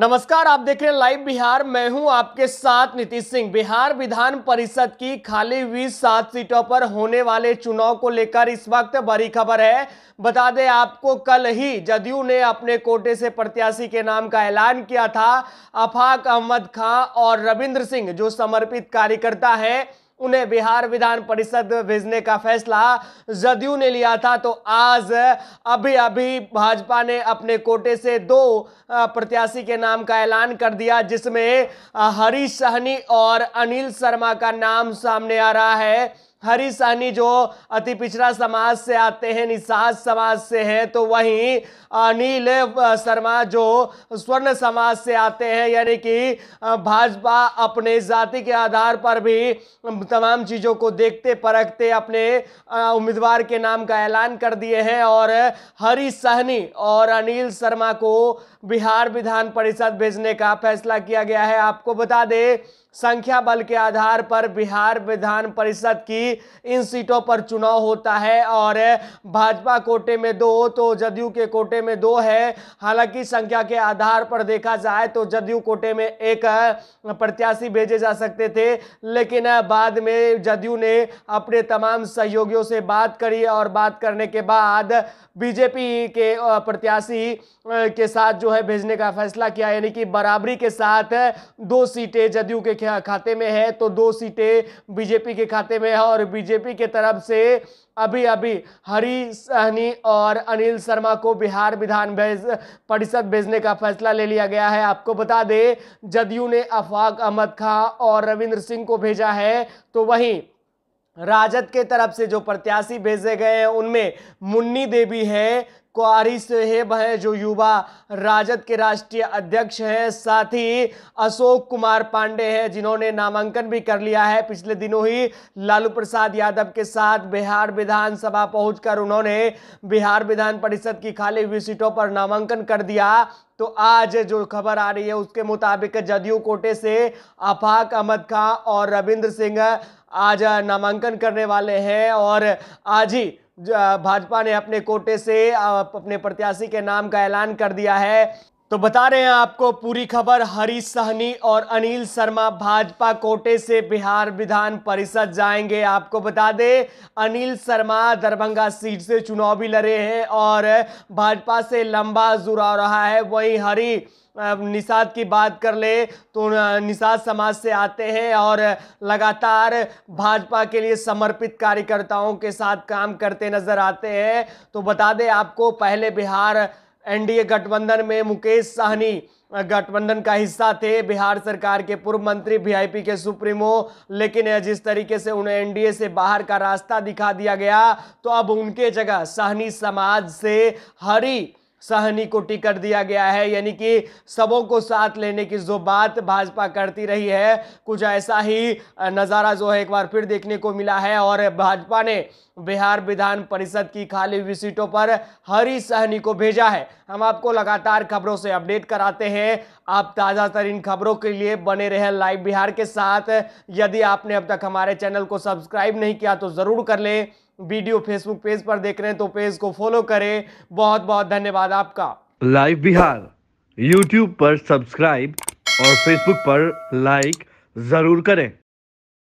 नमस्कार आप देख रहे हैं लाइव बिहार मैं हूं आपके साथ नीतीश सिंह बिहार विधान परिषद की खाली हुई सात सीटों पर होने वाले चुनाव को लेकर इस वक्त बड़ी खबर है बता दें आपको कल ही जदयू ने अपने कोटे से प्रत्याशी के नाम का ऐलान किया था अफाक अहमद खां और रविंद्र सिंह जो समर्पित कार्यकर्ता है उन्हें बिहार विधान परिषद में भेजने का फैसला जदयू ने लिया था तो आज अभी अभी भाजपा ने अपने कोटे से दो प्रत्याशी के नाम का ऐलान कर दिया जिसमें हरीश सहनी और अनिल शर्मा का नाम सामने आ रहा है हरिसानी जो अति पिछड़ा समाज से आते हैं निषाद समाज से हैं तो वहीं अनिल शर्मा जो स्वर्ण समाज से आते हैं यानी कि भाजपा अपने जाति के आधार पर भी तमाम चीज़ों को देखते परखते अपने उम्मीदवार के नाम का ऐलान कर दिए हैं और हरी सहनी और अनिल शर्मा को बिहार विधान परिषद भेजने का फैसला किया गया है आपको बता दें संख्या बल के आधार पर बिहार विधान परिषद की इन सीटों पर चुनाव होता है और भाजपा कोटे में दो तो जदयू के कोटे में दो है हालांकि संख्या के आधार पर देखा जाए तो जदयू कोटे में एक प्रत्याशी भेजे जा सकते थे लेकिन बाद में जदयू ने अपने तमाम सहयोगियों से बात करी और बात करने के बाद बीजेपी के प्रत्याशी के साथ जो है भेजने का फैसला किया यानी कि बराबरी के साथ दो सीटें जदयू के के खाते में है तो दो सीटें बीजेपी के खाते में है और बीजेपी के तरफ से अभी अभी हरी सहनी और अनिल शर्मा को बिहार विधान परिषद भेजने का फैसला ले लिया गया है आपको बता दें जदयू ने अफाक अहमद खां और रविंद्र सिंह को भेजा है तो वहीं राजद के तरफ से जो प्रत्याशी भेजे गए हैं उनमें मुन्नी देवी है कुआरी से हेब है जो युवा राजद के राष्ट्रीय अध्यक्ष हैं साथ ही अशोक कुमार पांडे हैं जिन्होंने नामांकन भी कर लिया है पिछले दिनों ही लालू प्रसाद यादव के साथ बिहार विधानसभा पहुंचकर उन्होंने बिहार विधान परिषद की खाली हुई सीटों पर नामांकन कर दिया तो आज जो खबर आ रही है उसके मुताबिक जदयू कोटे से आफाक अहमद खां और रविंद्र सिंह आज नामांकन करने वाले हैं और आज ही भाजपा ने अपने कोटे से अपने प्रत्याशी के नाम का ऐलान कर दिया है तो बता रहे हैं आपको पूरी खबर हरीश सहनी और अनिल शर्मा भाजपा कोटे से बिहार विधान परिषद जाएंगे आपको बता दें अनिल शर्मा दरभंगा सीट से चुनाव भी लड़े हैं और भाजपा से लंबा जुड़ा रहा है वहीं हरी निषाद की बात कर ले तो निषाद समाज से आते हैं और लगातार भाजपा के लिए समर्पित कार्यकर्ताओं के साथ काम करते नजर आते हैं तो बता दें आपको पहले बिहार एनडीए गठबंधन में मुकेश सहनी गठबंधन का हिस्सा थे बिहार सरकार के पूर्व मंत्री वीआईपी के सुप्रीमो लेकिन जिस तरीके से उन्हें एनडीए से बाहर का रास्ता दिखा दिया गया तो अब उनके जगह सहनी समाज से हरी सहनी को टिकट दिया गया है यानी कि सबों को साथ लेने की जो बात भाजपा करती रही है कुछ ऐसा ही नज़ारा जो है एक बार फिर देखने को मिला है और भाजपा ने बिहार विधान परिषद की खाली हुई सीटों पर हरी सहनी को भेजा है हम आपको लगातार खबरों से अपडेट कराते हैं आप ताज़ा तरीन खबरों के लिए बने रहे लाइव बिहार के साथ यदि आपने अब तक हमारे चैनल को सब्सक्राइब नहीं किया तो ज़रूर कर लें वीडियो फेसबुक पेज पर देख रहे हैं तो पेज को फॉलो करें बहुत बहुत धन्यवाद आपका लाइव बिहार यूट्यूब पर सब्सक्राइब और फेसबुक पर लाइक जरूर करें